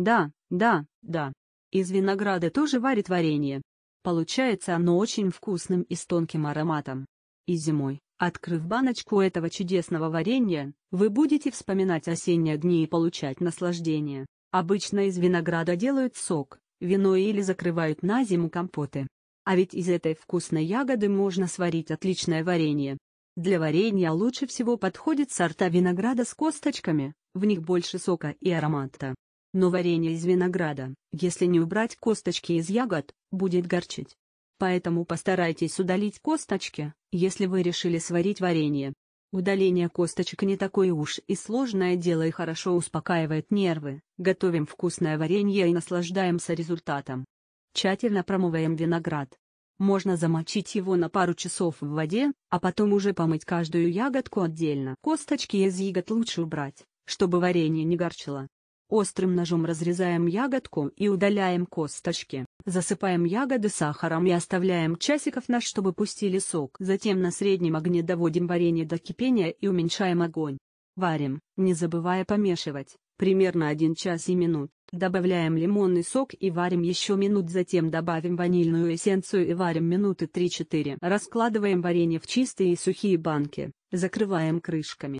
Да, да, да. Из винограда тоже варит варенье. Получается оно очень вкусным и с тонким ароматом. И зимой, открыв баночку этого чудесного варенья, вы будете вспоминать осенние дни и получать наслаждение. Обычно из винограда делают сок, вино или закрывают на зиму компоты. А ведь из этой вкусной ягоды можно сварить отличное варенье. Для варенья лучше всего подходят сорта винограда с косточками, в них больше сока и аромата но варенье из винограда, если не убрать косточки из ягод, будет горчить. Поэтому постарайтесь удалить косточки, если вы решили сварить варенье. Удаление косточек не такое уж и сложное дело и хорошо успокаивает нервы. Готовим вкусное варенье и наслаждаемся результатом. Тщательно промываем виноград. Можно замочить его на пару часов в воде, а потом уже помыть каждую ягодку отдельно. Косточки из ягод лучше убрать, чтобы варенье не горчило. Острым ножом разрезаем ягодку и удаляем косточки. Засыпаем ягоды сахаром и оставляем часиков на чтобы пустили сок. Затем на среднем огне доводим варенье до кипения и уменьшаем огонь. Варим, не забывая помешивать, примерно 1 час и минут. Добавляем лимонный сок и варим еще минут, затем добавим ванильную эссенцию и варим минуты 3-4. Раскладываем варенье в чистые и сухие банки, закрываем крышками.